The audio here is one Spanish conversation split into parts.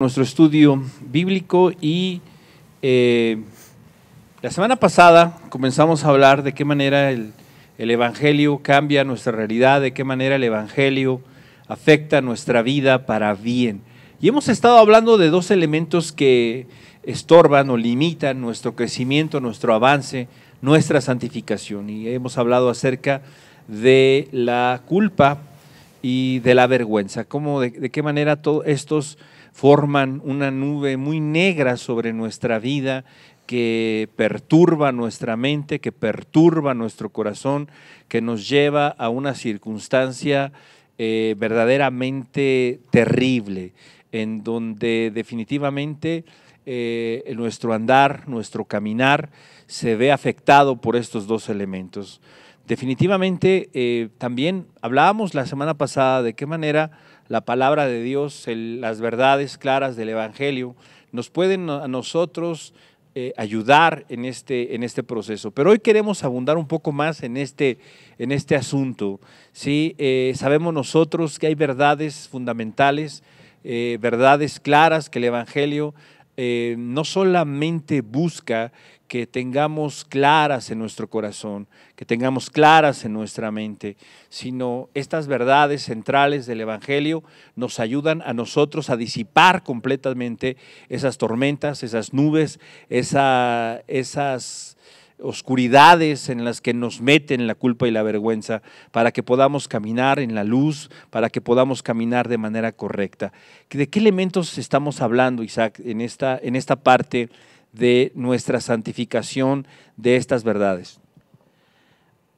nuestro estudio bíblico y eh, la semana pasada comenzamos a hablar de qué manera el, Evangelio cambia nuestra realidad, de qué manera el Evangelio afecta nuestra vida para bien. Y hemos estado hablando de dos elementos que estorban o limitan nuestro crecimiento, nuestro avance, nuestra santificación. Y hemos hablado acerca de la culpa y de la vergüenza, cómo de, de qué manera todos estos forman una nube muy negra sobre nuestra vida que perturba nuestra mente, que perturba nuestro corazón, que nos lleva a una circunstancia eh, verdaderamente terrible, en donde definitivamente eh, nuestro andar, nuestro caminar, se ve afectado por estos dos elementos. Definitivamente, eh, también hablábamos la semana pasada de qué manera la palabra de Dios, las verdades claras del Evangelio, nos pueden a nosotros eh, ayudar en este, en este proceso. Pero hoy queremos abundar un poco más en este, en este asunto. ¿sí? Eh, sabemos nosotros que hay verdades fundamentales, eh, verdades claras que el Evangelio no solamente busca que tengamos claras en nuestro corazón, que tengamos claras en nuestra mente, sino estas verdades centrales del Evangelio nos ayudan a nosotros a disipar completamente esas tormentas, esas nubes, esa, esas oscuridades en las que nos meten la culpa y la vergüenza, para que podamos caminar en la luz, para que podamos caminar de manera correcta. ¿De qué elementos estamos hablando, Isaac, en esta, en esta parte? de nuestra santificación de estas verdades.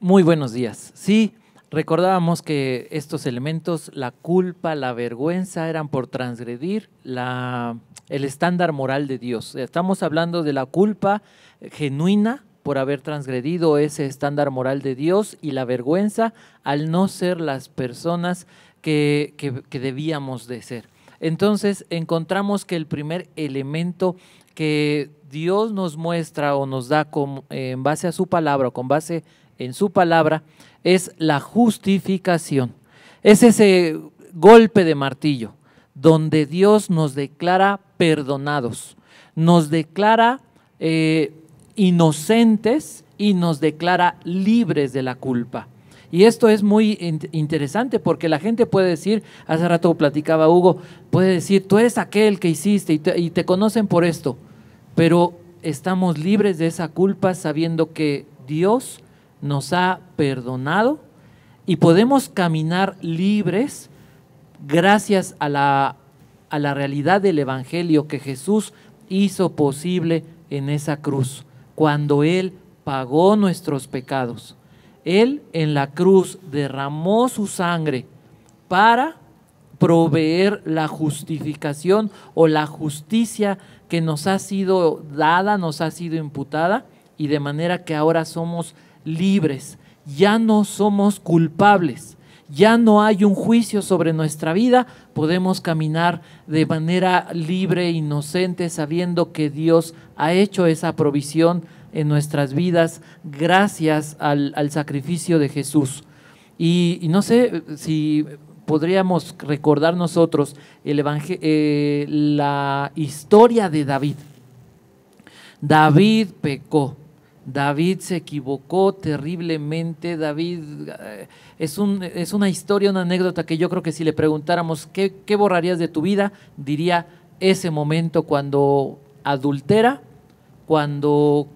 Muy buenos días. Sí, recordábamos que estos elementos, la culpa, la vergüenza, eran por transgredir la, el estándar moral de Dios. Estamos hablando de la culpa genuina por haber transgredido ese estándar moral de Dios y la vergüenza al no ser las personas que, que debíamos de ser. Entonces encontramos que el primer elemento que Dios nos muestra o nos da eh, en base a su palabra o con base en su palabra es la justificación. Es ese golpe de martillo donde Dios nos declara perdonados, nos declara eh, inocentes y nos declara libres de la culpa. Y esto es muy interesante porque la gente puede decir, hace rato platicaba Hugo, puede decir, tú eres aquel que hiciste y te conocen por esto pero estamos libres de esa culpa sabiendo que Dios nos ha perdonado y podemos caminar libres gracias a la, a la realidad del Evangelio que Jesús hizo posible en esa cruz, cuando Él pagó nuestros pecados. Él en la cruz derramó su sangre para proveer la justificación o la justicia que nos ha sido dada, nos ha sido imputada y de manera que ahora somos libres, ya no somos culpables, ya no hay un juicio sobre nuestra vida, podemos caminar de manera libre, inocente, sabiendo que Dios ha hecho esa provisión en nuestras vidas gracias al, sacrificio de Jesús. y no sé eh, si podríamos recordar nosotros el eh, la historia de David. David pecó, David se equivocó terriblemente, David eh, es, un, es, una historia, una anécdota que yo creo que si le preguntáramos ¿qué, borrarías de tu vida, diría ese momento cuando adultera, cuando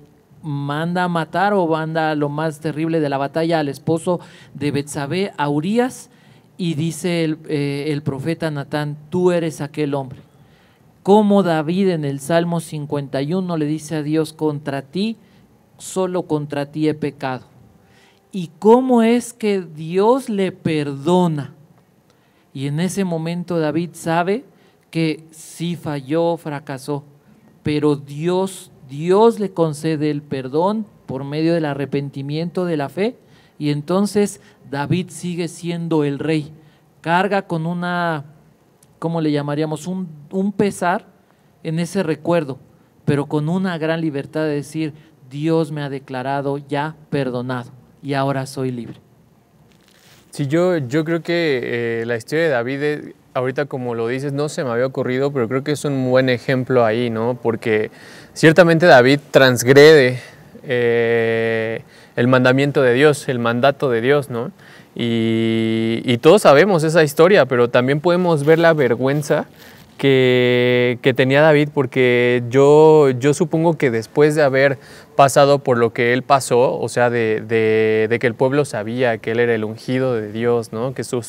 manda a matar o manda lo más terrible de la batalla al esposo de Betsabé, a Urias, y dice eh, el, profeta Natán, tú eres aquel hombre. Como David en el Salmo 51 le dice a Dios, contra ti, solo contra ti he pecado. Y cómo es que Dios le perdona. Y en ese momento David sabe que sí falló, fracasó, pero Dios, Dios le concede el perdón por medio del arrepentimiento de la fe y entonces David sigue siendo el rey. Carga con una, ¿cómo le llamaríamos? Un, pesar en ese recuerdo, pero con una gran libertad de decir, Dios me ha declarado ya perdonado y ahora soy libre. Sí, yo, yo creo que eh, la historia de David, eh, ahorita como lo dices, no se me había ocurrido, pero creo que es un buen ejemplo ahí, ¿no? Porque ciertamente David transgrede. Eh, el mandamiento de Dios, el mandato de Dios, ¿no? Y, todos sabemos esa historia, pero también podemos ver la vergüenza que, tenía David, porque yo, yo supongo que después de haber pasado por lo que él pasó, o sea, de, que el pueblo sabía que él era el ungido de Dios, ¿no? que su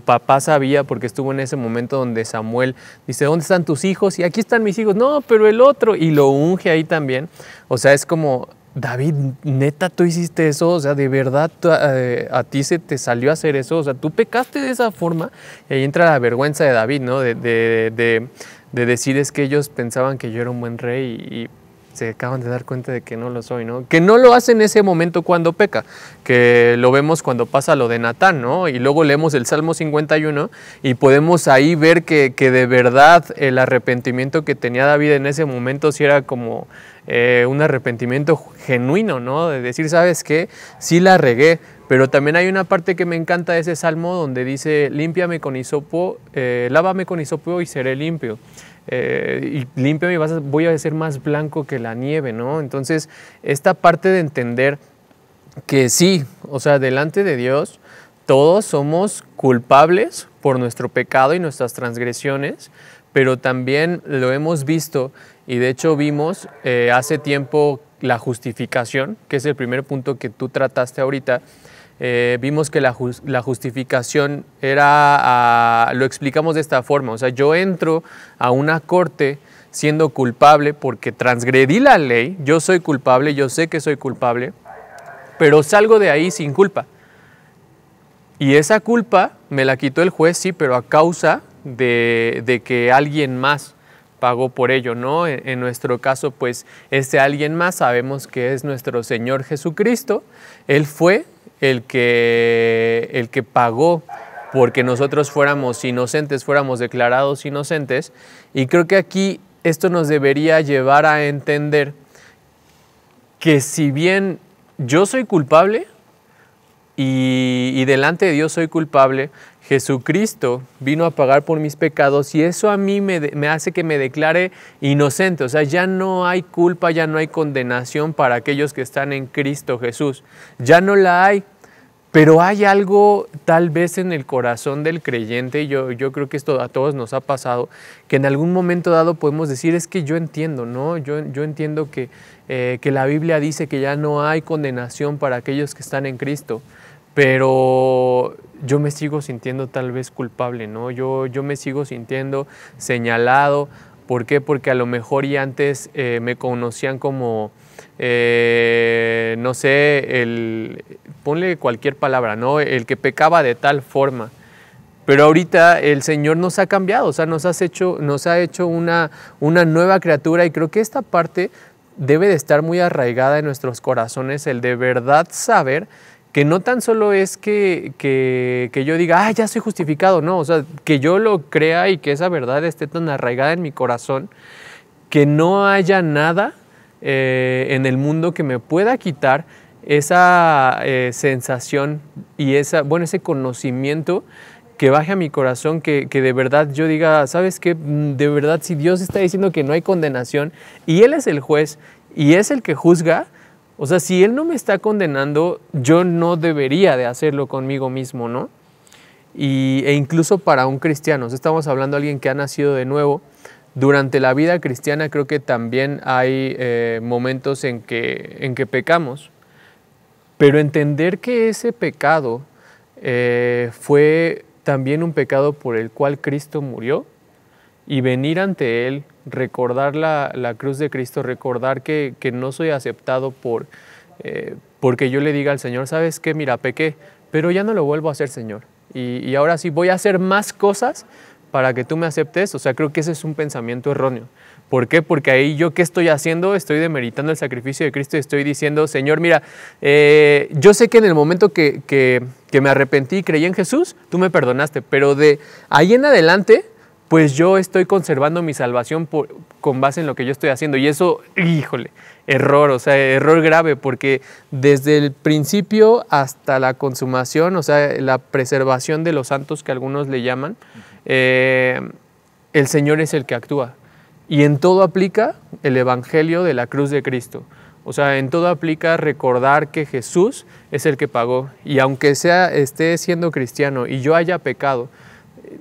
papá sabía, porque estuvo en ese momento donde Samuel dice, ¿dónde están tus hijos? Y aquí están mis hijos, no, pero el otro, y lo unge ahí también. O sea, es como, David, neta, tú hiciste eso, o sea, de verdad eh, a ti se te salió a hacer eso, o sea, tú pecaste de esa forma. Y ahí entra la vergüenza de David, ¿no? De, de, decir es que ellos pensaban que yo era un buen rey y se acaban de dar cuenta de que no lo soy, ¿no? Que no lo hace en ese momento cuando peca, que lo vemos cuando pasa lo de Natán, ¿no? Y luego leemos el Salmo 51 y podemos ahí ver que, de verdad el arrepentimiento que tenía David en ese momento sí era como eh, un arrepentimiento genuino, ¿no? De decir, ¿sabes qué? Sí la regué, pero también hay una parte que me encanta de ese salmo donde dice, límpiame con hisopo, eh, lávame con hisopo y seré limpio. Eh, y limpio mi vaso, voy a ser más blanco que la nieve, ¿no? Entonces, esta parte de entender que sí, o sea, delante de Dios, todos somos culpables por nuestro pecado y nuestras transgresiones, pero también lo hemos visto y de hecho vimos eh, hace tiempo la justificación, que es el primer punto que tú trataste ahorita, eh, vimos que la, justificación era, ah, lo explicamos de esta forma, o sea, yo entro a una corte siendo culpable porque transgredí la ley, yo soy culpable, yo sé que soy culpable, pero salgo de ahí sin culpa. Y esa culpa me la quitó el juez, sí, pero a causa de, que alguien más pagó por ello, ¿no? E-, en, nuestro caso, pues ese alguien más sabemos que es nuestro Señor Jesucristo. Él fue el que, el que pagó porque nosotros fuéramos inocentes, fuéramos declarados inocentes. Y creo que aquí esto nos debería llevar a entender que si bien yo soy culpable y, delante de Dios soy culpable, Jesucristo vino a pagar por mis pecados y eso a mí me, me hace que me declare inocente. O sea, ya no hay culpa, ya no hay condenación para aquellos que están en Cristo Jesús. Ya no la hay. Pero hay algo tal vez en el corazón del creyente, y yo, yo creo que esto a todos nos ha pasado, que en algún momento dado podemos decir, es que yo entiendo, ¿no? Yo, yo entiendo que, eh, que la Biblia dice que ya no hay condenación para aquellos que están en Cristo, pero yo me sigo sintiendo tal vez culpable, ¿no? Yo, yo me sigo sintiendo señalado. ¿Por qué? Porque a lo mejor y antes eh, me conocían como eh, no sé, el, ponle cualquier palabra, ¿no? El que pecaba de tal forma. Pero ahorita el Señor nos ha cambiado, o sea, nos, has hecho, nos ha hecho una, una nueva criatura y creo que esta parte debe de estar muy arraigada en nuestros corazones, el de verdad saber que no tan solo es que, que, que, yo diga, ah, ya soy justificado, no, o sea, que yo lo crea y que esa verdad esté tan arraigada en mi corazón, que no haya nada eh, en el mundo que me pueda quitar esa eh, sensación y esa, bueno, ese conocimiento que baje a mi corazón, que, de verdad yo diga, ¿sabes qué? Mm, de verdad, si Dios está diciendo que no hay condenación y Él es el juez y es el que juzga, o sea, si Él no me está condenando, yo no debería de hacerlo conmigo mismo, ¿no? Y, e incluso para un cristiano, estamos hablando de alguien que ha nacido de nuevo, durante la vida cristiana creo que también hay eh, momentos en que, en que pecamos, pero entender que ese pecado eh, fue también un pecado por el cual Cristo murió y venir ante Él, recordar la, la cruz de Cristo, recordar que, que no soy aceptado por, eh, porque yo le diga al Señor, ¿sabes qué? Mira, pequé, pero ya no lo vuelvo a hacer, Señor. Y, y ahora sí voy a hacer más cosas para que tú me aceptes, o sea, creo que ese es un pensamiento erróneo. ¿Por qué? Porque ahí yo qué estoy haciendo, estoy demeritando el sacrificio de Cristo y estoy diciendo, Señor, mira, eh, yo sé que en el momento que, que, me arrepentí y creí en Jesús, tú me perdonaste, pero de ahí en adelante, pues yo estoy conservando mi salvación con base en lo que yo estoy haciendo. Y eso, híjole, error, o sea, error grave, porque desde el principio hasta la consumación, o sea, la preservación de los santos que algunos le llaman, eh, el Señor es el que actúa. Y en todo aplica el Evangelio de la cruz de Cristo. O sea, en todo aplica recordar que Jesús es el que pagó. Y aunque sea, esté siendo cristiano y yo haya pecado, eh,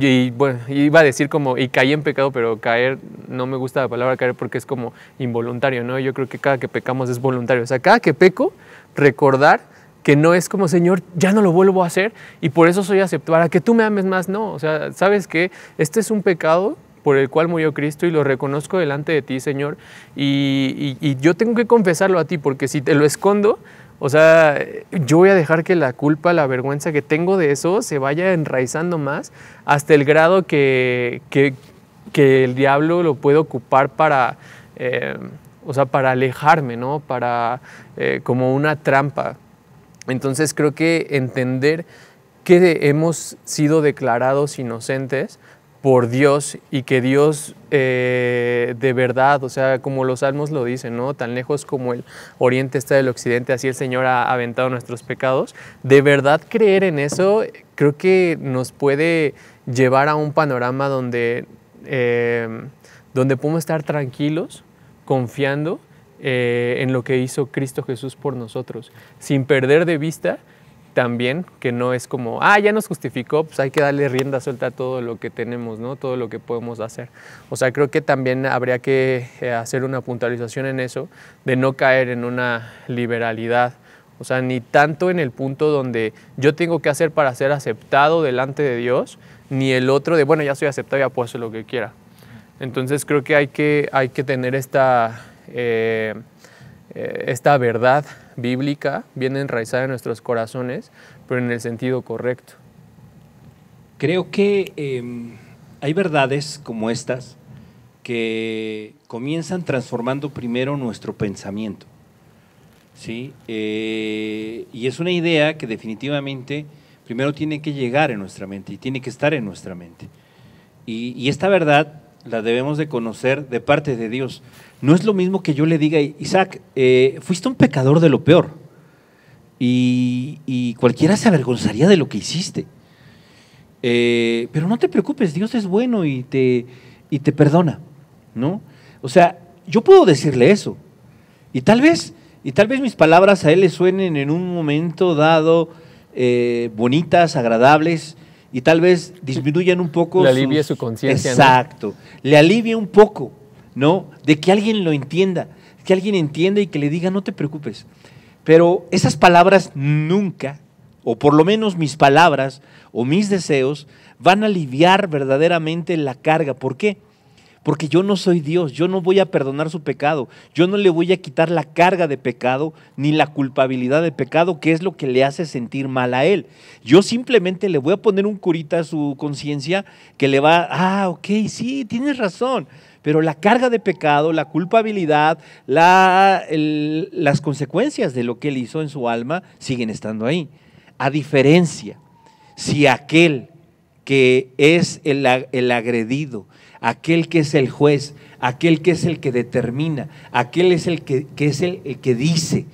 y bueno, iba a decir como, y caí en pecado, pero caer, no me gusta la palabra caer porque es como involuntario, ¿no? Yo creo que cada que pecamos es voluntario. O sea, cada que peco, recordar que no es como, Señor, ya no lo vuelvo a hacer y por eso soy aceptado. Para que tú me ames más, no. O sea, ¿sabes que Este es un pecado por el cual murió Cristo y lo reconozco delante de ti, Señor. Y, yo tengo que confesarlo a ti porque si te lo escondo, o sea, yo voy a dejar que la culpa, la vergüenza que tengo de eso se vaya enraizando más hasta el grado que, que, el diablo lo puede ocupar para, eh, o sea, para alejarme, ¿no? Para eh, como una trampa. Entonces creo que entender que hemos sido declarados inocentes por Dios y que Dios eh, de verdad, o sea, como los salmos lo dicen, ¿no? Tan lejos como el oriente está del occidente, así el Señor ha aventado nuestros pecados. De verdad creer en eso creo que nos puede llevar a un panorama donde, eh, donde podemos estar tranquilos, confiando eh, en lo que hizo Cristo Jesús por nosotros, sin perder de vista también que no es como, ah, ya nos justificó, pues hay que darle rienda suelta a todo lo que tenemos, ¿no? Todo lo que podemos hacer. O sea, creo que también habría que eh, hacer una puntualización en eso, de no caer en una liberalidad. O sea, ni tanto en el punto donde yo tengo que hacer para ser aceptado delante de Dios, ni el otro de, bueno, ya soy aceptado, ya puedo hacer lo que quiera. Entonces creo que hay que, hay que tener esta, eh, eh, esta verdad bíblica viene enraizada en nuestros corazones, pero en el sentido correcto. Creo que em, hay verdades como estas que comienzan transformando primero nuestro pensamiento. ¿sí? Eh, y es una idea que definitivamente primero tiene que llegar en nuestra mente y tiene que estar en nuestra mente. y, y esta verdad la debemos de conocer de parte de Dios. No es lo mismo que yo le diga, Isaac, eh, fuiste un pecador de lo peor. Y, cualquiera se avergonzaría de lo que hiciste. Eh, pero no te preocupes, Dios es bueno y te, y te perdona, ¿no? O sea, yo puedo decirle eso. Y tal vez, y tal vez mis palabras a él le suenen en un momento dado eh, bonitas, agradables, y tal vez disminuyan un poco. Le alivie su conciencia. Exacto. Le alivia un poco. ¿no? De que alguien lo entienda, que alguien entienda y que le diga, no te preocupes. Pero esas palabras nunca, o por lo menos mis palabras o mis deseos, van a aliviar verdaderamente la carga. ¿Por qué? Porque yo no soy Dios, yo no voy a perdonar su pecado, yo no le voy a quitar la carga de pecado ni la culpabilidad de pecado, que es lo que le hace sentir mal a él. Yo simplemente le voy a poner un curita a su conciencia que le va, ah, ok, sí, tienes razón, pero la carga de pecado, la culpabilidad, las consecuencias de lo que él hizo en su alma siguen estando ahí. A diferencia, si aquel que es el, agredido, aquel que es el juez, aquel que es el que determina, aquel es el que, es el, el que dice,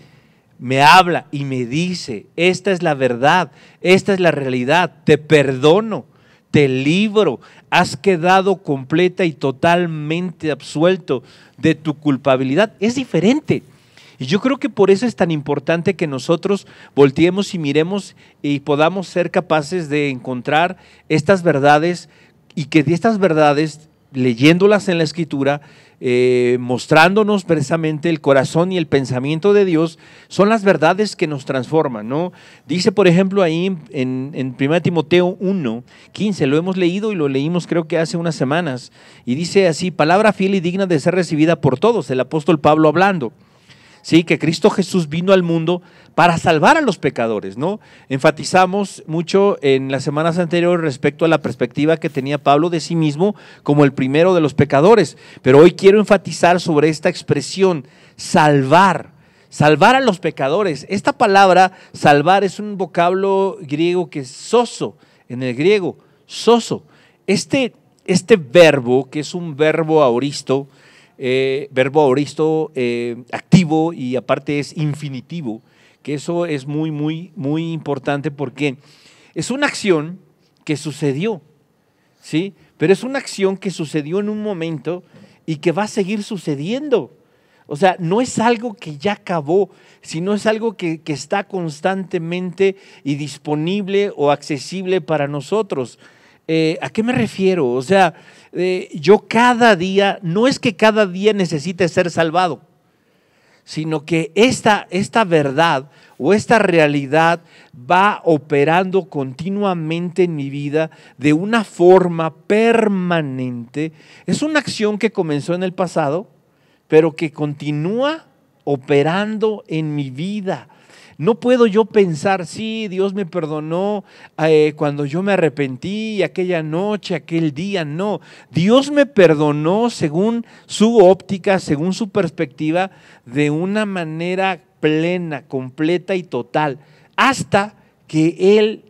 me habla y me dice, esta es la verdad, esta es la realidad, te perdono, te libro, has quedado completa y totalmente absuelto de tu culpabilidad. Es diferente. Y yo creo que por eso es tan importante que nosotros volteemos y miremos y podamos ser capaces de encontrar estas verdades y que de estas verdades, leyéndolas en la escritura, eh, mostrándonos precisamente el corazón y el pensamiento de Dios, son las verdades que nos transforman, ¿no? Dice, por ejemplo, ahí en, en 1 Timoteo 1, 15, lo hemos leído y lo leímos creo que hace unas semanas, y dice así, palabra fiel y digna de ser recibida por todos, el apóstol Pablo hablando. ¿sí? Que Cristo Jesús vino al mundo para salvar a los pecadores, ¿no? Enfatizamos mucho en las semanas anteriores respecto a la perspectiva que tenía Pablo de sí mismo como el primero de los pecadores, pero hoy quiero enfatizar sobre esta expresión, salvar salvar a los pecadores. Esta palabra salvar es un vocablo griego que es soso, en el griego, soso. Este, este verbo, que es un verbo auristo, eh, verbo oristo eh, activo y aparte es infinitivo, que eso es muy, muy, muy importante porque es una acción que sucedió, ¿sí? Pero es una acción que sucedió en un momento y que va a seguir sucediendo. O sea, no es algo que ya acabó, sino es algo que, que está constantemente y disponible o accesible para nosotros. Eh, ¿A qué me refiero? O sea, eh, yo cada día, no es que cada día necesite ser salvado, sino que esta, esta verdad o esta realidad va operando continuamente en mi vida de una forma permanente. Es una acción que comenzó en el pasado, pero que continúa operando en mi vida no puedo yo pensar, sí, Dios me perdonó eh, cuando yo me arrepentí, aquella noche, aquel día, no. Dios me perdonó según su óptica, según su perspectiva, de una manera plena, completa y total, hasta que Él,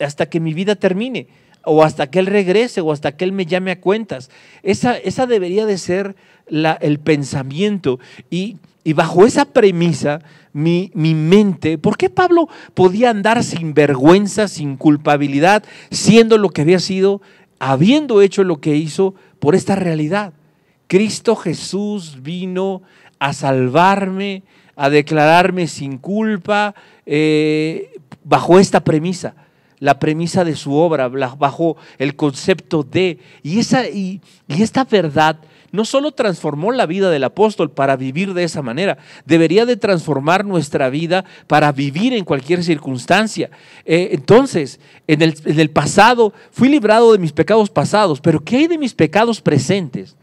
hasta que mi vida termine o hasta que Él regrese o hasta que Él me llame a cuentas. Esa, esa debería de ser la, el pensamiento y, y, bajo esa premisa mi, mi, mente, ¿por qué Pablo podía andar sin vergüenza, sin culpabilidad, siendo lo que había sido, habiendo hecho lo que hizo por esta realidad? Cristo Jesús vino a salvarme, a declararme sin culpa eh, bajo esta premisa la premisa de su obra, bajo el concepto de. Y, esa, y, esta verdad no solo transformó la vida del apóstol para vivir de esa manera, debería de transformar nuestra vida para vivir en cualquier circunstancia. Eh, entonces, en el, en el pasado fui librado de mis pecados pasados, pero ¿qué hay de mis pecados presentes?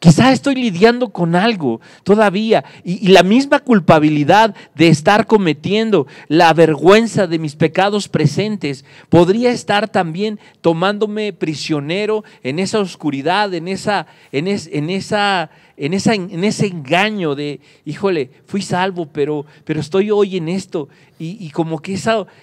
Quizá estoy lidiando con algo todavía y, la misma culpabilidad de estar cometiendo la vergüenza de mis pecados presentes podría estar también tomándome prisionero en esa oscuridad, en esa, en en esa en, esa, en ese engaño de, híjole, fui salvo, pero, pero estoy hoy en esto. Y, como que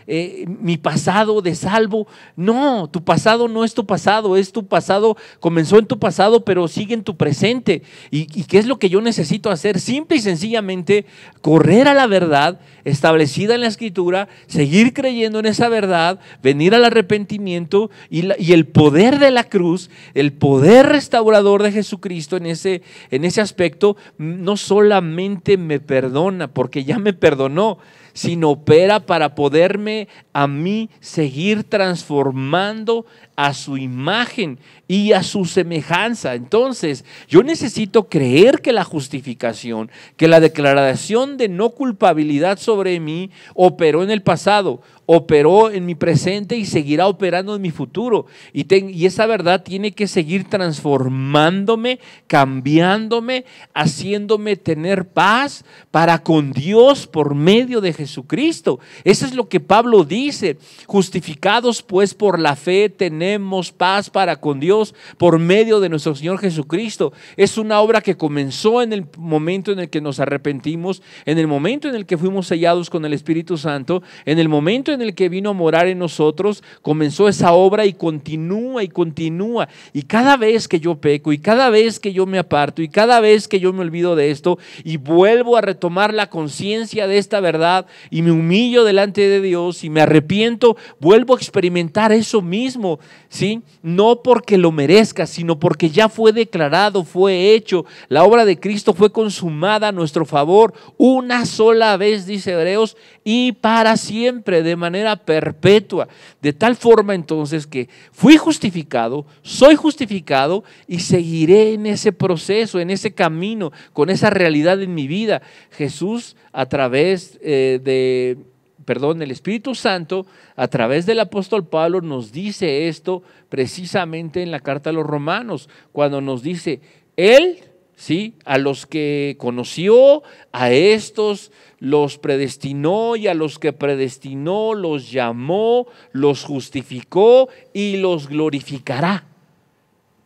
eh, mi pasado de salvo, no, tu pasado no es tu pasado, es tu pasado, comenzó en tu pasado, pero sigue en tu presente. ¿Y, y qué es lo que yo necesito hacer? Simple y sencillamente, correr a la verdad establecida en la escritura, seguir creyendo en esa verdad, venir al arrepentimiento y, el poder de la cruz, el poder restaurador de Jesucristo en ese ese aspecto no solamente me perdona, porque ya me perdonó, sino opera para poderme a mí seguir transformando a su imagen y a su semejanza. Entonces, yo necesito creer que la justificación, que la declaración de no culpabilidad sobre mí operó en el pasado, operó en mi presente y seguirá operando en mi futuro. Y, esa verdad tiene que seguir transformándome, cambiándome, haciéndome tener paz para con Dios por medio de Jesucristo. Eso es lo que Pablo dice. Justificados pues por la fe, tener tenemos paz para con Dios por medio de nuestro Señor Jesucristo. Es una obra que comenzó en el momento en el que nos arrepentimos, en el momento en el que fuimos sellados con el Espíritu Santo, en el momento en el que vino a morar en nosotros, comenzó esa obra y continúa y continúa. Y cada vez que yo peco y cada vez que yo me aparto y cada vez que yo me olvido de esto y vuelvo a retomar la conciencia de esta verdad y me humillo delante de Dios y me arrepiento, vuelvo a experimentar eso mismo, ¿sí? No porque lo merezca sino porque ya fue declarado, fue hecho. La obra de Cristo fue consumada a nuestro favor una sola vez, dice Hebreos, y para siempre, de manera perpetua. De tal forma entonces que fui justificado, soy justificado y seguiré en ese proceso, en ese camino, con esa realidad en mi vida. Jesús a través eh, de perdón, el Espíritu Santo a través del apóstol Pablo nos dice esto precisamente en la carta a los romanos, cuando nos dice, Él, ¿sí? A los que conoció, a estos los predestinó y a los que predestinó los llamó, los justificó y los glorificará.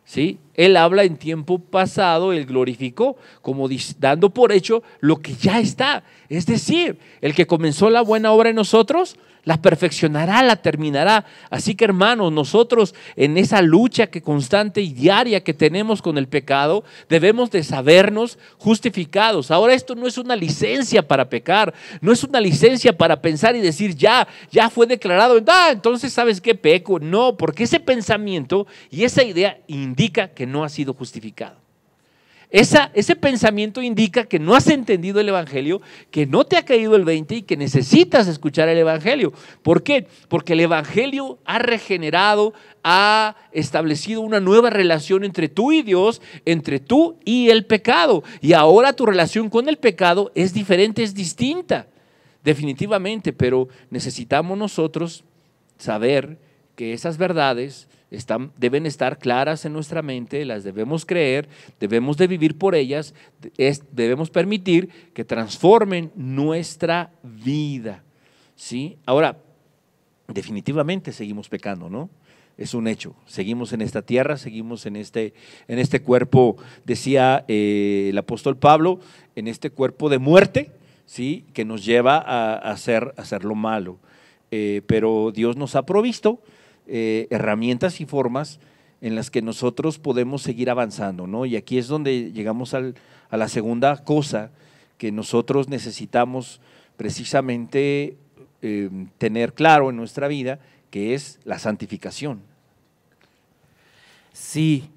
¿Sí? Él habla en tiempo pasado, él glorificó, como dando por hecho lo que ya está. Es decir, el que comenzó la buena obra en nosotros, la perfeccionará, la terminará. Así que hermanos, nosotros en esa lucha que constante y diaria que tenemos con el pecado, debemos de sabernos justificados. Ahora esto no es una licencia para pecar, no es una licencia para pensar y decir, ya, ya fue declarado, ah, entonces sabes qué peco. No, porque ese pensamiento y esa idea indica que no ha sido justificado. Esa, ese pensamiento indica que no has entendido el Evangelio, que no te ha caído el 20 y que necesitas escuchar el Evangelio. ¿Por qué? Porque el Evangelio ha regenerado, ha establecido una nueva relación entre tú y Dios, entre tú y el pecado. Y ahora tu relación con el pecado es diferente, es distinta, definitivamente, pero necesitamos nosotros saber que esas verdades deben estar claras en nuestra mente, las debemos creer, debemos de vivir por ellas, debemos permitir que transformen nuestra vida. ¿sí? Ahora, definitivamente seguimos pecando, ¿no? Es un hecho. Seguimos en esta tierra, seguimos en este, en este cuerpo, decía eh, el apóstol Pablo, en este cuerpo de muerte, ¿sí? que nos lleva a, hacer, lo malo. Eh, pero Dios nos ha provisto eh, herramientas y formas en las que nosotros podemos seguir avanzando, ¿no? Y aquí es donde llegamos a la segunda cosa que nosotros necesitamos precisamente eh, tener claro en nuestra vida, que es la santificación. Sí,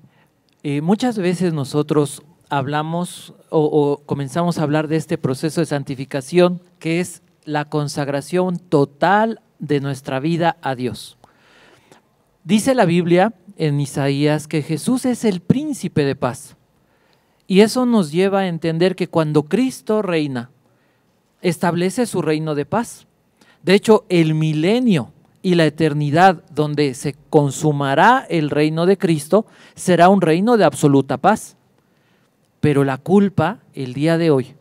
eh, muchas veces nosotros hablamos o comenzamos a hablar de este proceso de santificación, que es la consagración total de nuestra vida a Dios. Dice la Biblia en Isaías que Jesús es el príncipe de paz. Y eso nos lleva a entender que cuando Cristo reina, establece su reino de paz. De hecho, el milenio y la eternidad donde se consumará el reino de Cristo será un reino de absoluta paz. Pero la culpa el día de hoy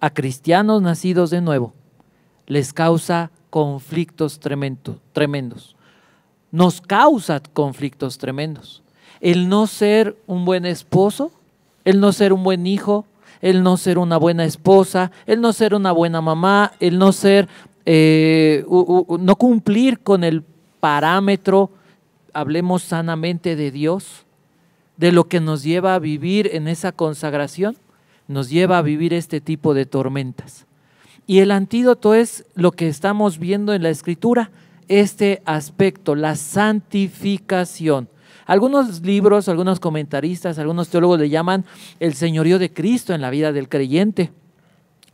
a cristianos nacidos de nuevo les causa conflictos tremendo, tremendos nos causa conflictos tremendos. El no ser un buen esposo, el no ser un buen hijo, el no ser una buena esposa, el no ser una buena mamá, el no ser, eh, no cumplir con el parámetro, hablemos sanamente de Dios, de lo que nos lleva a vivir en esa consagración, nos lleva a vivir este tipo de tormentas. Y el antídoto es lo que estamos viendo en la escritura, este aspecto, la santificación. Algunos libros, algunos comentaristas, algunos teólogos le llaman el señorío de Cristo en la vida del creyente.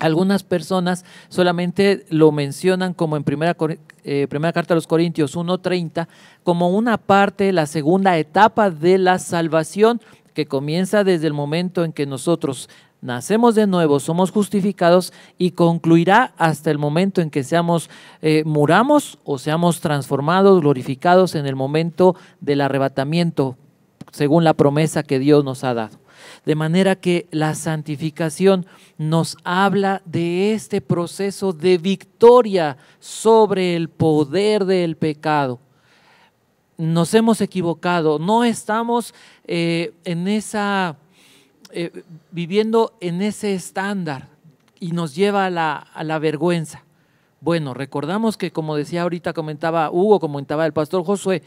Algunas personas solamente lo mencionan como en primera, eh, primera carta a los Corintios 1.30, como una parte, la segunda etapa de la salvación que comienza desde el momento en que nosotros nacemos de nuevo, somos justificados y concluirá hasta el momento en que seamos, eh, muramos o seamos transformados, glorificados en el momento del arrebatamiento, según la promesa que Dios nos ha dado. De manera que la santificación nos habla de este proceso de victoria sobre el poder del pecado. Nos hemos equivocado, no estamos eh, en esa eh, viviendo en ese estándar y nos lleva a la, vergüenza. Bueno, recordamos que, como decía ahorita, comentaba Hugo, comentaba el pastor Josué,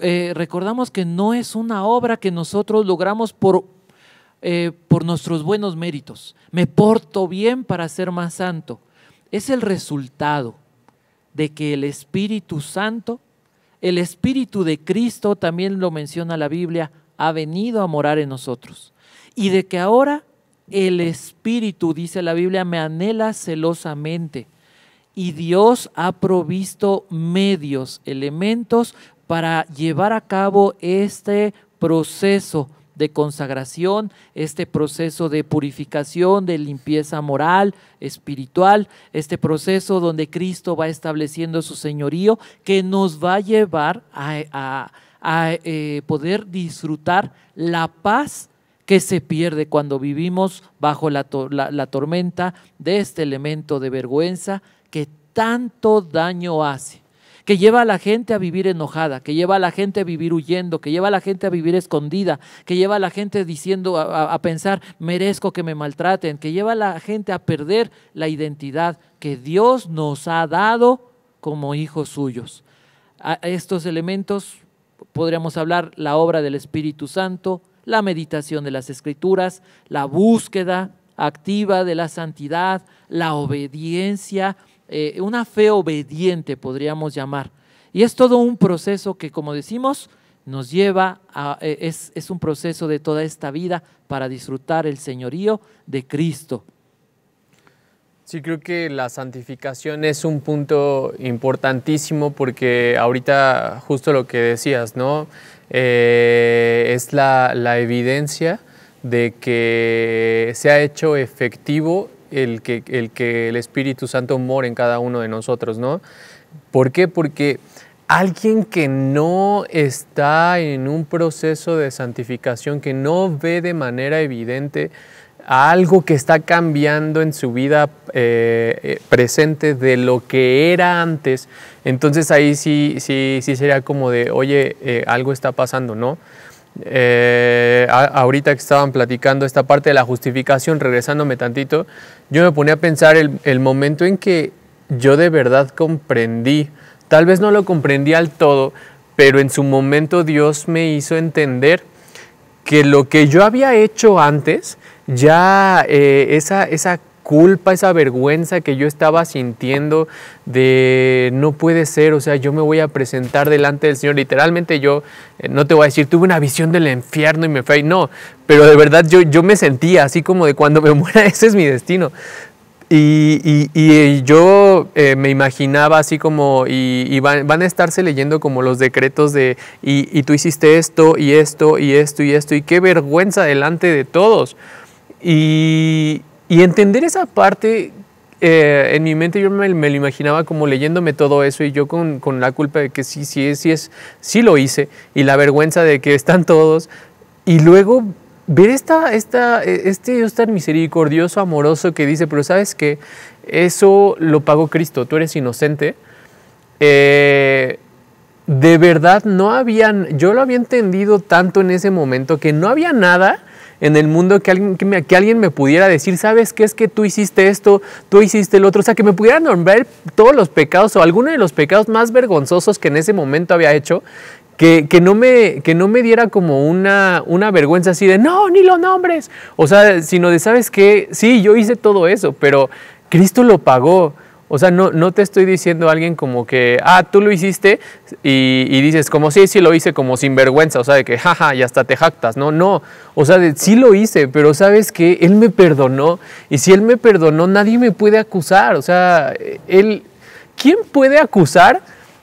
eh, recordamos que no es una obra que nosotros logramos por, eh, por nuestros buenos méritos. Me porto bien para ser más santo. Es el resultado de que el Espíritu Santo, el Espíritu de Cristo, también lo menciona la Biblia, ha venido a morar en nosotros y de que ahora el Espíritu, dice la Biblia, me anhela celosamente. Y Dios ha provisto medios, elementos para llevar a cabo este proceso de consagración, este proceso de purificación, de limpieza moral, espiritual, este proceso donde Cristo va estableciendo su señorío que nos va a llevar a, eh, poder disfrutar la paz ¿Qué se pierde cuando vivimos bajo la, tormenta de este elemento de vergüenza que tanto daño hace? que lleva a la gente a vivir enojada, que lleva a la gente a vivir huyendo, que lleva a la gente a vivir escondida, que lleva a la gente diciendo a, a, pensar merezco que me maltraten, que lleva a la gente a perder la identidad que Dios nos ha dado como hijos suyos. A estos elementos podríamos hablar la obra del Espíritu Santo, la meditación de las escrituras, la búsqueda activa de la santidad, la obediencia, eh, una fe obediente podríamos llamar. Y es todo un proceso que, como decimos, nos lleva a, eh, es, es un proceso de toda esta vida para disfrutar el señorío de Cristo. Sí, creo que la santificación es un punto importantísimo porque ahorita justo lo que decías, ¿no? Eh, es la, la, evidencia de que se ha hecho efectivo el que, el Espíritu Santo more en cada uno de nosotros, ¿no? ¿Por qué? Porque alguien que no está en un proceso de santificación, que no ve de manera evidente a algo que está cambiando en su vida eh, eh, presente de lo que era antes, entonces ahí sí, sí, sí sería como de, oye, eh, algo está pasando, ¿no? ahorita que estaban platicando esta parte de la justificación, regresándome tantito, yo me ponía a pensar el, el momento en que yo de verdad comprendí, tal vez no lo comprendí al todo, pero en su momento Dios me hizo entender que lo que yo había hecho antes ya eh, esa, esa culpa, esa vergüenza que yo estaba sintiendo de no puede ser, o sea, yo me voy a presentar delante del Señor. Literalmente yo, eh, no te voy a decir, tuve una visión del infierno y me fui, no, pero de verdad yo, yo me sentía así como de cuando me muera, ese es mi destino. Y, eh, yo me imaginaba así como, y, van, van, a estarse leyendo como los decretos de, y, tú hiciste esto, y esto, y esto, y esto, y qué vergüenza delante de todos. Y, entender esa parte, eh, en mi mente yo me, lo imaginaba como leyéndome todo eso y yo con, la culpa de que sí, sí, sí, es, sí lo hice y la vergüenza de que están todos. Y luego ver esta, e, este Dios tan misericordioso, amoroso que dice, pero sabes que eso lo pagó Cristo, tú eres inocente. Eh, de verdad no habían, yo lo había entendido tanto en ese momento que no había nada en el mundo que alguien, que, me, alguien me pudiera decir, ¿sabes qué es que tú hiciste esto, tú hiciste el otro? O sea, que me pudiera nombrar todos los pecados o alguno de los pecados más vergonzosos que en ese momento había hecho, que, que, no, me, que no me diera como una, una vergüenza así de, no, ni los nombres. O sea, sino de, ¿sabes qué? Sí, yo hice todo eso, pero Cristo lo pagó. O sea, no, no te estoy diciendo a alguien como que, ah, tú lo hiciste y, dices, como sí, sí lo hice, como sinvergüenza, o sea, de que, jaja, ja, y hasta te jactas, no, no, o sea, sí lo hice, pero sabes que Él me perdonó y si Él me perdonó, nadie me puede acusar, o sea, Él, ¿quién puede acusar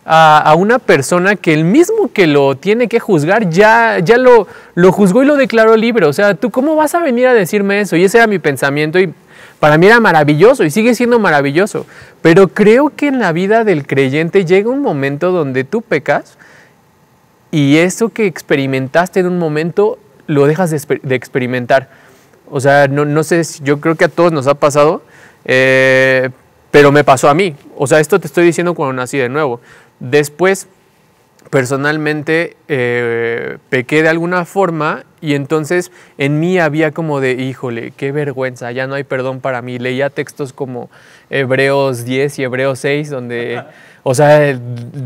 a, una persona que el mismo que lo tiene que juzgar ya, ya lo, lo juzgó y lo declaró libre? O sea, ¿tú cómo vas a venir a decirme eso? Y ese era mi pensamiento y para mí era maravilloso y sigue siendo maravilloso. Pero creo que en la vida del creyente llega un momento donde tú pecas y eso que experimentaste en un momento lo dejas de, experimentar. O sea, no, no, sé, yo creo que a todos nos ha pasado, eh, pero me pasó a mí. O sea, esto te estoy diciendo cuando nací de nuevo. Después personalmente eh, pequé de alguna forma y entonces en mí había como de, híjole, qué vergüenza, ya no hay perdón para mí. Leía textos como Hebreos 10 y Hebreos 6, donde... O sea,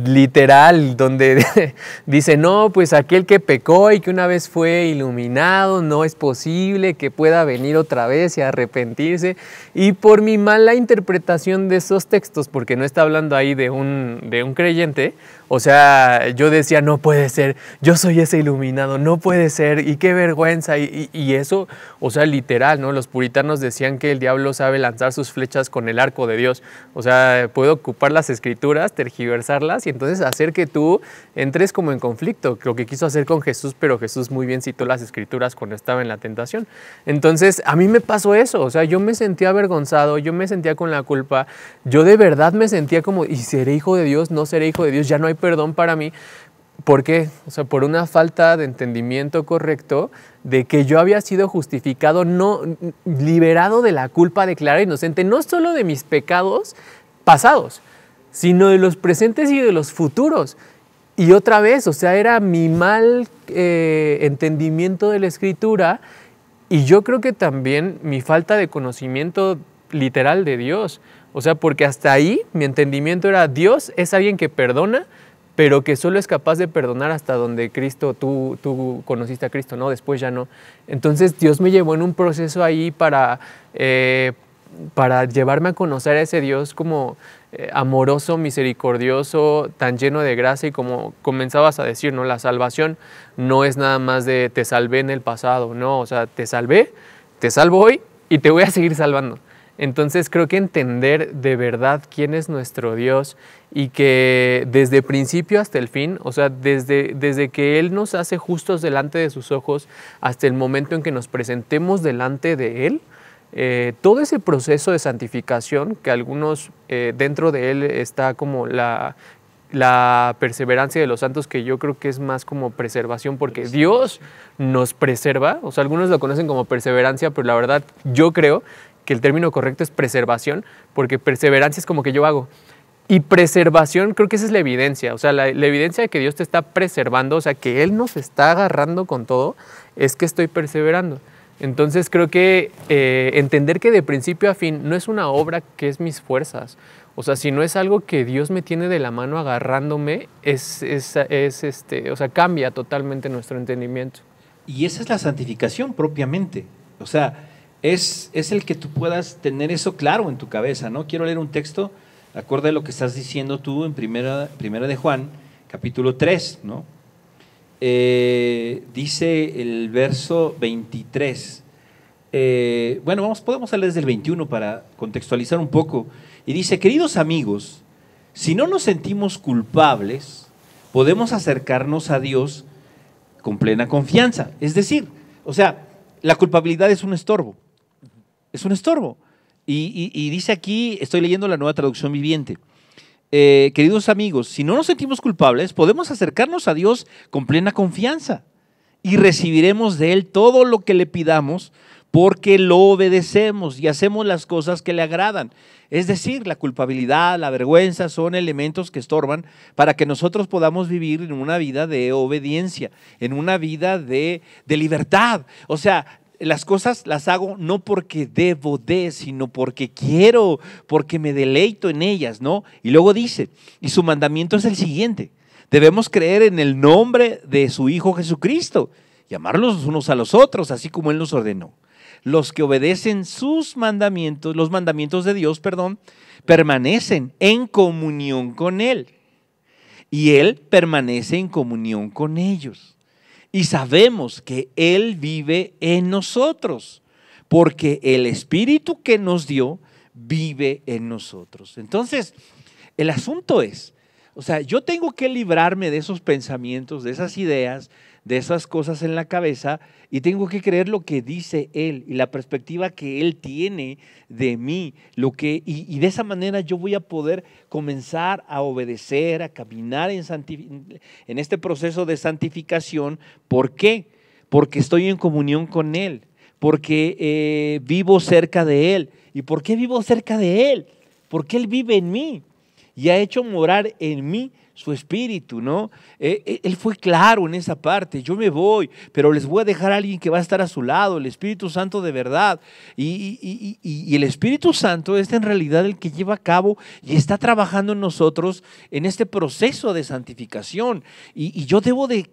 literal, donde dice, no, pues aquel que pecó y que una vez fue iluminado, no es posible que pueda venir otra vez y arrepentirse. Y por mi mala interpretación de esos textos, porque no está hablando ahí de un, de un creyente, o sea, yo decía, no puede ser, yo soy ese iluminado, no puede ser, y qué vergüenza, y, eso, o sea, literal, ¿no? Los puritanos decían que el diablo sabe lanzar sus flechas con el arco de Dios. O sea, puedo ocupar las escrituras tergiversarlas y entonces hacer que tú entres como en conflicto, lo que quiso hacer con Jesús, pero Jesús muy bien citó las escrituras cuando estaba en la tentación. Entonces a mí me pasó eso, o sea, yo me sentía avergonzado, yo me sentía con la culpa, yo de verdad me sentía como, ¿y seré hijo de Dios? ¿No seré hijo de Dios? Ya no hay perdón para mí. ¿Por qué? O sea, por una falta de entendimiento correcto de que yo había sido justificado, no liberado de la culpa declarada inocente, no solo de mis pecados pasados, sino de los presentes y de los futuros. Y otra vez, o sea, era mi mal eh, entendimiento de la escritura y yo creo que también mi falta de conocimiento literal de Dios. O sea, porque hasta ahí mi entendimiento era Dios es alguien que perdona, pero que solo es capaz de perdonar hasta donde Cristo, tú, tú conociste a Cristo, ¿no? Después ya no. Entonces Dios me llevó en un proceso ahí para, eh, para llevarme a conocer a ese Dios como eh, amoroso, misericordioso, tan lleno de gracia y como comenzabas a decir, ¿no? La salvación no es nada más de te salvé en el pasado, no, o sea, te salvé, te salvo hoy y te voy a seguir salvando. Entonces creo que entender de verdad quién es nuestro Dios y que desde principio hasta el fin, o sea, desde, desde que Él nos hace justos delante de sus ojos hasta el momento en que nos presentemos delante de Él, eh, todo ese proceso de santificación que algunos eh, dentro de él está como la, perseverancia de los santos, que yo creo que es más como preservación, porque Dios nos preserva, o sea, algunos lo conocen como perseverancia, pero la verdad yo creo que el término correcto es preservación, porque perseverancia es como que yo hago. Y preservación, creo que esa es la evidencia, o sea, la evidencia de que Dios te está preservando, o sea, que Él nos está agarrando con todo, es que estoy perseverando. Entonces creo que eh, entender que de principio a fin no es una obra que es mis fuerzas. O sea, si no es algo que Dios me tiene de la mano agarrándome, es, es, es este, o sea, cambia totalmente nuestro entendimiento. Y esa es la santificación propiamente. O sea, es, es el que tú puedas tener eso claro en tu cabeza, ¿no? Quiero leer un texto acorde a lo que estás diciendo tú en Primera, primera de Juan, capítulo 3, ¿no? Eh, dice el verso 23. Eh, bueno, vamos, podemos hablar desde el 21 para contextualizar un poco. Y dice, queridos amigos, si no nos sentimos culpables, podemos acercarnos a Dios con plena confianza. Es decir, o sea, la culpabilidad es un estorbo. Es un estorbo. y dice aquí, estoy leyendo la nueva traducción viviente. Eh, queridos amigos, si no nos sentimos culpables, podemos acercarnos a Dios con plena confianza y recibiremos de Él todo lo que le pidamos porque lo obedecemos y hacemos las cosas que le agradan. Es decir, la culpabilidad, la vergüenza son elementos que estorban para que nosotros podamos vivir en una vida de obediencia, en una vida de, de libertad. O sea, las cosas las hago no porque debo de, sino porque quiero, porque me deleito en ellas, ¿no? Y luego dice, y su mandamiento es el siguiente, debemos creer en el nombre de su Hijo Jesucristo llamarlos unos a los otros, así como Él nos ordenó. Los que obedecen sus mandamientos, los mandamientos de Dios, perdón, permanecen en comunión con Él. Y Él permanece en comunión con ellos. Y sabemos que Él vive en nosotros, porque el Espíritu que nos dio vive en nosotros. Entonces, el asunto es, o sea, yo tengo que librarme de esos pensamientos, de esas ideas, de esas cosas en la cabeza y tengo que creer lo que dice Él y la perspectiva que Él tiene de mí. Lo que, y, de esa manera yo voy a poder comenzar a obedecer, a caminar en, en este proceso de santificación. ¿Por qué? Porque estoy en comunión con Él, porque eh, vivo cerca de Él. ¿Y por qué vivo cerca de Él? Porque Él vive en mí y ha hecho morar en mí su espíritu, ¿no? Eh, eh, él fue claro en esa parte, yo me voy, pero les voy a dejar a alguien que va a estar a su lado, el Espíritu Santo de verdad. Y, el Espíritu Santo es en realidad el que lleva a cabo y está trabajando en nosotros en este proceso de santificación. Y, yo debo de,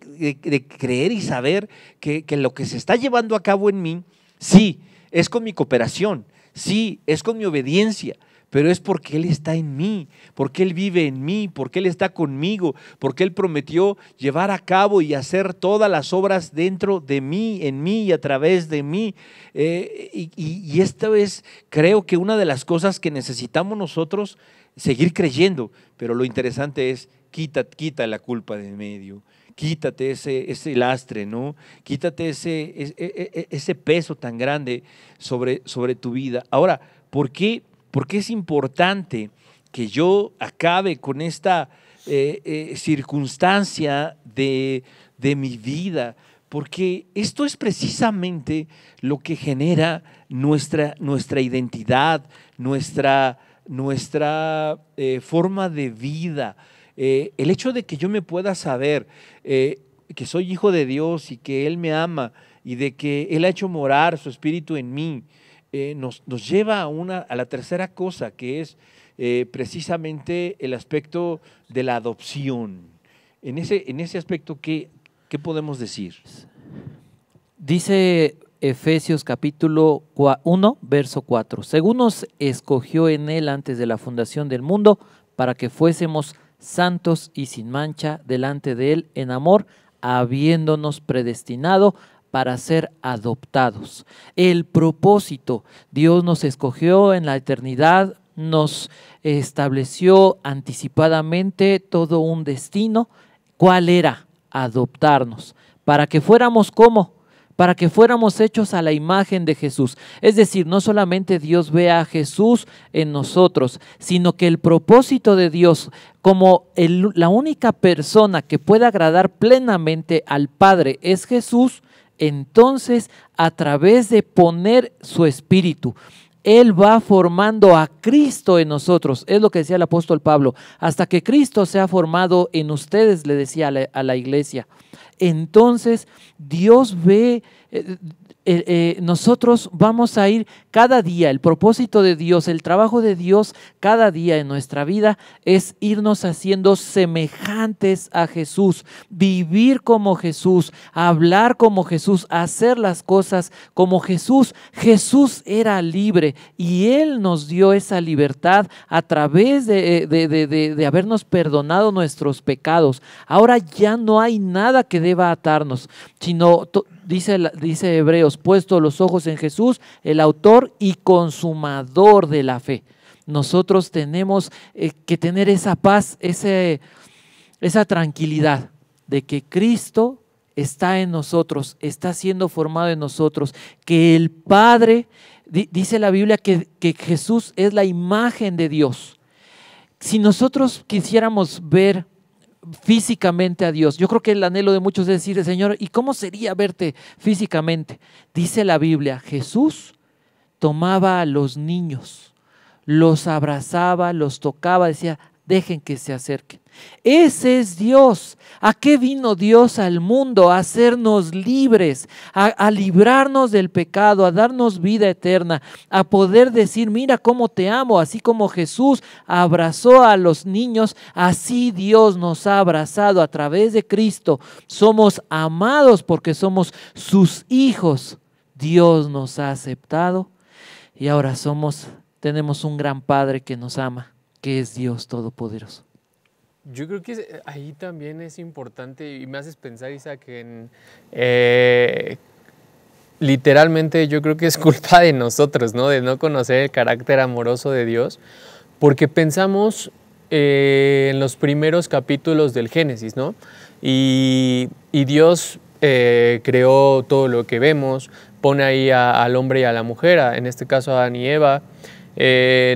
creer y saber que, que lo que se está llevando a cabo en mí, sí, es con mi cooperación, sí, es con mi obediencia, pero es porque Él está en mí, porque Él vive en mí, porque Él está conmigo, porque Él prometió llevar a cabo y hacer todas las obras dentro de mí, en mí y a través de mí. Eh, y, esta vez creo que una de las cosas que necesitamos nosotros seguir creyendo, pero lo interesante es, quita, quita la culpa de medio quítate ese, ese, lastre, ¿no? Quítate ese, e, e, e, ese, peso tan grande sobre, sobre, tu vida. Ahora, ¿por qué porque es importante que yo acabe con esta eh, eh, circunstancia de, mi vida, porque esto es precisamente lo que genera nuestra, nuestra identidad, nuestra, nuestra eh, forma de vida. el hecho de que yo me pueda saber que soy hijo de Dios y que Él me ama y de que Él ha hecho morar su espíritu en mí, eh, nos, nos, lleva a, una, a la tercera cosa, que es eh, precisamente el aspecto de la adopción. En ese, en ese aspecto, ¿qué, ¿qué podemos decir? Dice Efesios capítulo 1, verso 4. Según nos escogió en él antes de la fundación del mundo, para que fuésemos santos y sin mancha delante de él en amor, habiéndonos predestinado para ser adoptados. El propósito, Dios nos escogió en la eternidad, nos estableció anticipadamente todo un destino. ¿Cuál era? Adoptarnos. Para que fuéramos como para que fuéramos hechos a la imagen de Jesús. Es decir, no solamente Dios ve a Jesús en nosotros, sino que el propósito de Dios como la única persona que puede agradar plenamente al Padre es Jesús, entonces a través de poner su espíritu. Él va formando a Cristo en nosotros, es lo que decía el apóstol Pablo, hasta que Cristo sea formado en ustedes, le decía a la, a la iglesia. Entonces Dios ve, eh, eh, eh, nosotros vamos a ir cada día, el propósito de Dios, el trabajo de Dios cada día en nuestra vida es irnos haciendo semejantes a Jesús, vivir como Jesús, hablar como Jesús, hacer las cosas como Jesús. Jesús era libre y Él nos dio esa libertad a través de, eh, de habernos perdonado nuestros pecados. Ahora ya no hay nada que deba atarnos, sino dice, dice Hebreos, puesto los ojos en Jesús, el autor y consumador de la fe. Nosotros tenemos eh, que tener esa paz, ese, esa tranquilidad de que Cristo está en nosotros, está siendo formado en nosotros, que el Padre, dice la Biblia, que, que Jesús es la imagen de Dios. Si nosotros quisiéramos ver físicamente a Dios. Yo creo que el anhelo de muchos es decir, Señor, ¿y cómo sería verte físicamente? Dice la Biblia, Jesús tomaba a los niños, los abrazaba, los tocaba, decía, dejen que se acerquen. Ese es Dios. ¿A qué vino Dios al mundo? A hacernos libres, a, librarnos del pecado, a darnos vida eterna, a poder decir, mira cómo te amo, así como Jesús abrazó a los niños, así Dios nos ha abrazado a través de Cristo. Somos amados porque somos sus hijos. Dios nos ha aceptado y ahora somos tenemos un gran padre que nos ama que es Dios Todopoderoso. Yo creo que eh, ahí también es importante y me haces pensar, Isaac, que eh, literalmente yo creo que es culpa de nosotros, ¿no? De no conocer el carácter amoroso de Dios, porque pensamos eh, en los primeros capítulos del Génesis, ¿no? Y, Dios creó todo lo que vemos, pone ahí al hombre y a la mujer, en este caso a Adán y Eva,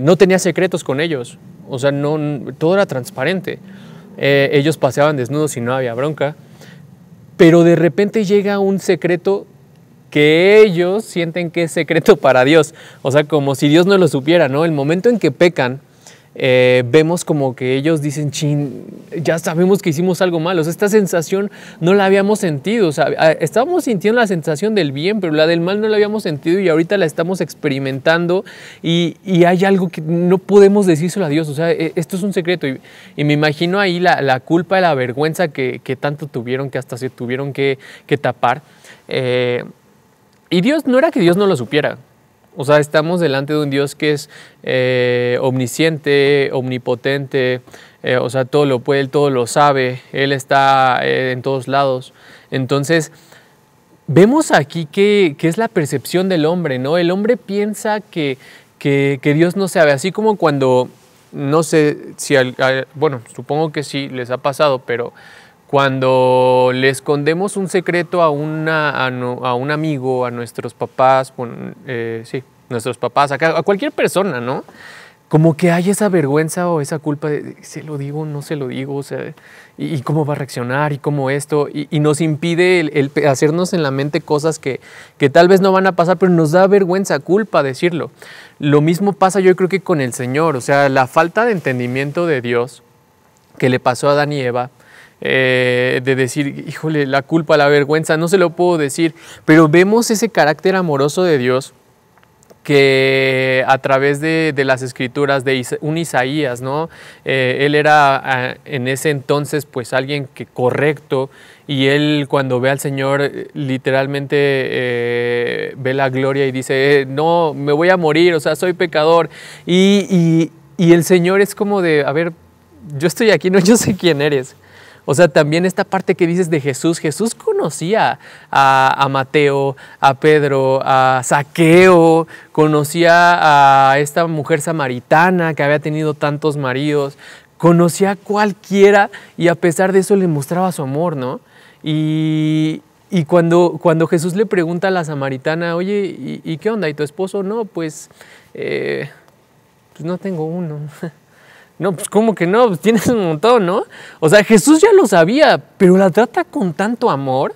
no tenía secretos con ellos, o sea, no, todo era transparente. Eh, ellos paseaban desnudos y no había bronca, pero de repente llega un secreto que ellos sienten que es secreto para Dios, o sea, como si Dios no lo supiera, ¿no? El momento en que pecan, eh, vemos como que ellos dicen, ya sabemos que hicimos algo malo. esta sensación no la habíamos sentido. estábamos sintiendo la sensación del bien, pero la del mal no la habíamos sentido y ahorita la estamos experimentando y, hay algo que no podemos decírselo a Dios. O sea, e, esto es un secreto. Y, me imagino ahí la, culpa y la vergüenza que, tanto tuvieron, que hasta se tuvieron que, tapar. Eh, y Dios, no era que Dios no lo supiera. O sea, estamos delante de un Dios que es eh, omnisciente, omnipotente, eh, o sea, todo lo puede, todo lo sabe, Él está eh, en todos lados. Entonces, vemos aquí que, es la percepción del hombre, ¿no? El hombre piensa que, que, Dios no sabe, así como cuando, no sé si, bueno, supongo que sí, les ha pasado, pero cuando le escondemos un secreto a, una, a, un amigo, a nuestros papás, eh, sí, nuestros papás, a, cualquier persona, ¿no? como que hay esa vergüenza o esa culpa de se lo digo, no se lo digo, o sea, y, cómo va a reaccionar y cómo esto, y, nos impide el, hacernos en la mente cosas que, que tal vez no van a pasar, pero nos da vergüenza, culpa decirlo. Lo mismo pasa yo creo que con el Señor, o sea, la falta de entendimiento de Dios que le pasó a Adán y Eva eh, de decir, híjole, la culpa, la vergüenza, no se lo puedo decir, pero vemos ese carácter amoroso de Dios que a través de, de, las escrituras de un Isaías, ¿no? Eh, él era ah, en ese entonces pues alguien que correcto y él cuando ve al Señor eh, literalmente ve la gloria y dice, no, me voy a morir, o sea, soy pecador. Y, y, y el Señor es como de, a ver, yo estoy aquí, no, yo sé quién eres. O sea, también esta parte que dices de Jesús, Jesús conocía a, Mateo, a Pedro, a Saqueo, conocía a esta mujer samaritana que había tenido tantos maridos, conocía a cualquiera y a pesar de eso le mostraba su amor, ¿no? Y, cuando, cuando Jesús le pregunta a la samaritana, oye, ¿y, qué onda? ¿Y tu esposo? No, pues, eh, pues no tengo uno. No, pues cómo que no, pues tienes un montón, ¿no? O sea, Jesús ya lo sabía, pero la trata con tanto amor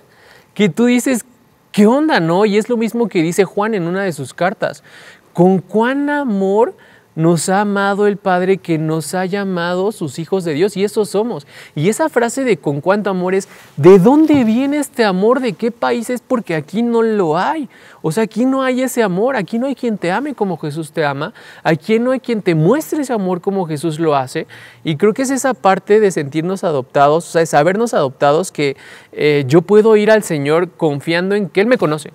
que tú dices, ¿qué onda, no? Y es lo mismo que dice Juan en una de sus cartas. Con cuán amor nos ha amado el Padre que nos ha llamado sus hijos de Dios y eso somos. Y esa frase de con cuánto amor es, ¿de dónde viene este amor? ¿De qué país es? Porque aquí no lo hay. O sea, aquí no hay ese amor, aquí no hay quien te ame como Jesús te ama, aquí no hay quien te muestre ese amor como Jesús lo hace. Y creo que es esa parte de sentirnos adoptados, o sea, de sabernos adoptados que eh, yo puedo ir al Señor confiando en que Él me conoce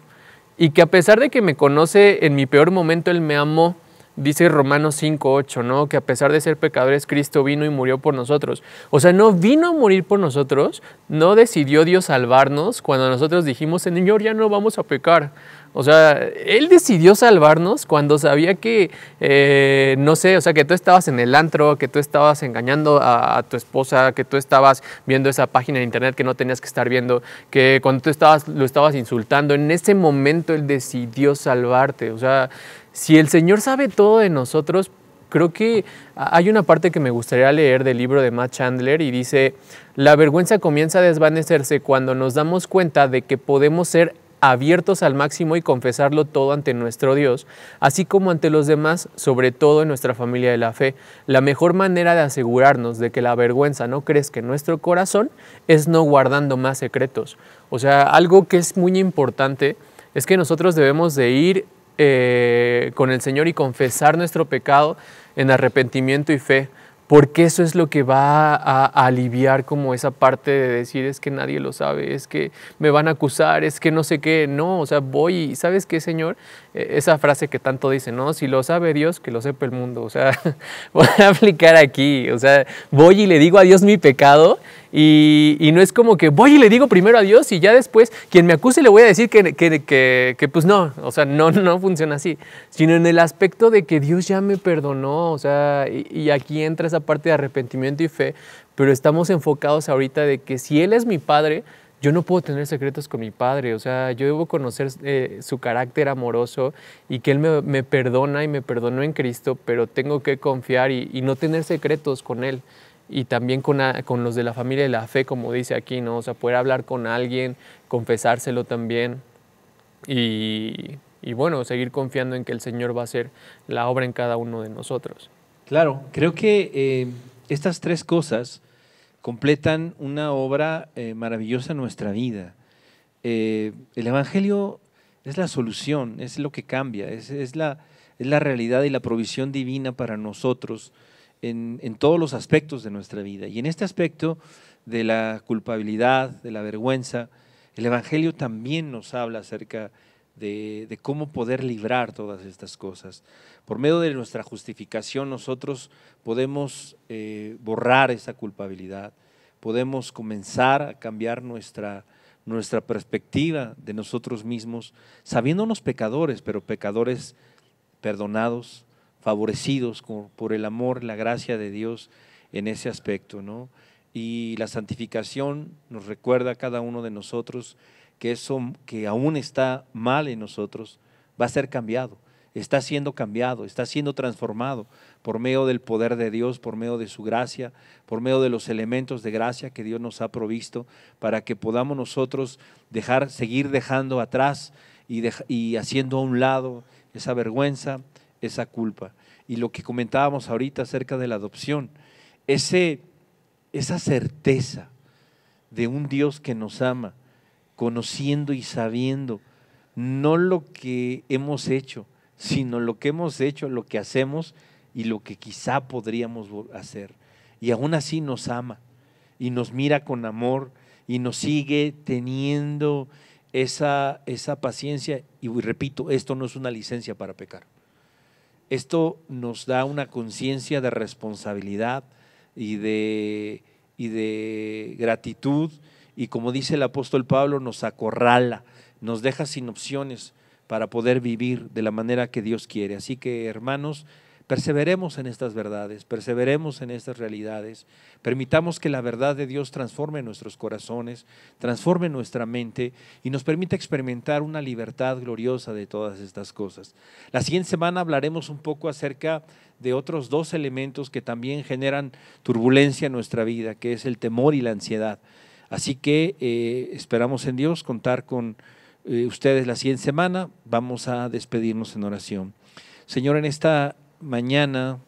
y que a pesar de que me conoce en mi peor momento, Él me amó dice Romanos 5.8, ¿no? Que a pesar de ser pecadores, Cristo vino y murió por nosotros. O sea, no vino a morir por nosotros, no decidió Dios salvarnos cuando nosotros dijimos, Señor, ya no vamos a pecar. O sea, él decidió salvarnos cuando sabía que, eh, no sé, o sea, que tú estabas en el antro, que tú estabas engañando a, a, tu esposa, que tú estabas viendo esa página de internet que no tenías que estar viendo, que cuando tú estabas, lo estabas insultando, en ese momento él decidió salvarte. O sea, si el Señor sabe todo de nosotros, creo que hay una parte que me gustaría leer del libro de Matt Chandler y dice, la vergüenza comienza a desvanecerse cuando nos damos cuenta de que podemos ser abiertos al máximo y confesarlo todo ante nuestro Dios, así como ante los demás, sobre todo en nuestra familia de la fe. La mejor manera de asegurarnos de que la vergüenza no crezca en nuestro corazón es no guardando más secretos. O sea, algo que es muy importante es que nosotros debemos de ir eh, con el Señor y confesar nuestro pecado en arrepentimiento y fe porque eso es lo que va a, aliviar como esa parte de decir es que nadie lo sabe, es que me van a acusar, es que no sé qué, no, o sea, voy y sabes qué, Señor, e-, esa frase que tanto dicen, ¿no? Si lo sabe Dios, que lo sepa el mundo. O sea, voy a aplicar aquí. O sea, voy y le digo a Dios mi pecado y, no es como que voy y le digo primero a Dios y ya después quien me acuse le voy a decir que, que, que, pues no. O sea, no, no funciona así. Sino en el aspecto de que Dios ya me perdonó. O sea, y, y aquí entra esa parte de arrepentimiento y fe. Pero estamos enfocados ahorita de que si Él es mi Padre, yo no puedo tener secretos con mi padre, o sea, yo debo conocer eh, su carácter amoroso y que él me, perdona y me perdonó en Cristo, pero tengo que confiar y, no tener secretos con él y también con, los de la familia de la fe, como dice aquí, ¿no? O sea, poder hablar con alguien, confesárselo también y, bueno, seguir confiando en que el Señor va a hacer la obra en cada uno de nosotros. Claro, creo que eh, estas tres cosas completan una obra eh, maravillosa en nuestra vida. Eh, el Evangelio es la solución, es lo que cambia, es, la, es la, realidad y la provisión divina para nosotros en, en, todos los aspectos de nuestra vida. Y en este aspecto de la culpabilidad, de la vergüenza, el Evangelio también nos habla acerca de de, cómo poder librar todas estas cosas. Por medio de nuestra justificación nosotros podemos eh, borrar esa culpabilidad, podemos comenzar a cambiar nuestra, nuestra perspectiva de nosotros mismos, sabiéndonos pecadores, pero pecadores perdonados, favorecidos por el amor, la gracia de Dios en ese aspecto. ¿no? Y la santificación nos recuerda a cada uno de nosotros que eso que aún está mal en nosotros va a ser cambiado, está siendo cambiado, está siendo transformado por medio del poder de Dios, por medio de su gracia, por medio de los elementos de gracia que Dios nos ha provisto para que podamos nosotros dejar, seguir dejando atrás y, y haciendo a un lado esa vergüenza, esa culpa. Y lo que comentábamos ahorita acerca de la adopción, ese, esa certeza de un Dios que nos ama, conociendo y sabiendo, no lo que hemos hecho, sino lo que hemos hecho, lo que hacemos y lo que quizá podríamos hacer. Y aún así nos ama y nos mira con amor y nos sigue teniendo esa, paciencia. Y repito, esto no es una licencia para pecar. Esto nos da una conciencia de responsabilidad y y de gratitud y como dice el apóstol Pablo, nos acorrala, nos deja sin opciones para poder vivir de la manera que Dios quiere. Así que, hermanos, perseveremos en estas verdades, perseveremos en estas realidades, permitamos que la verdad de Dios transforme nuestros corazones, transforme nuestra mente y nos permita experimentar una libertad gloriosa de todas estas cosas. La siguiente semana hablaremos un poco acerca de otros dos elementos que también generan turbulencia en nuestra vida, que es el temor y la ansiedad. Así que eh, esperamos en Dios contar con eh, ustedes la siguiente semana. Vamos a despedirnos en oración. Señor, en esta mañana,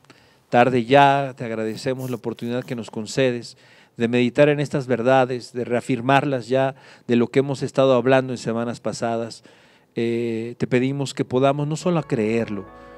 tarde ya, te agradecemos la oportunidad que nos concedes de meditar en estas verdades, de reafirmarlas ya de lo que hemos estado hablando en semanas pasadas. Eh, te pedimos que podamos no solo creerlo,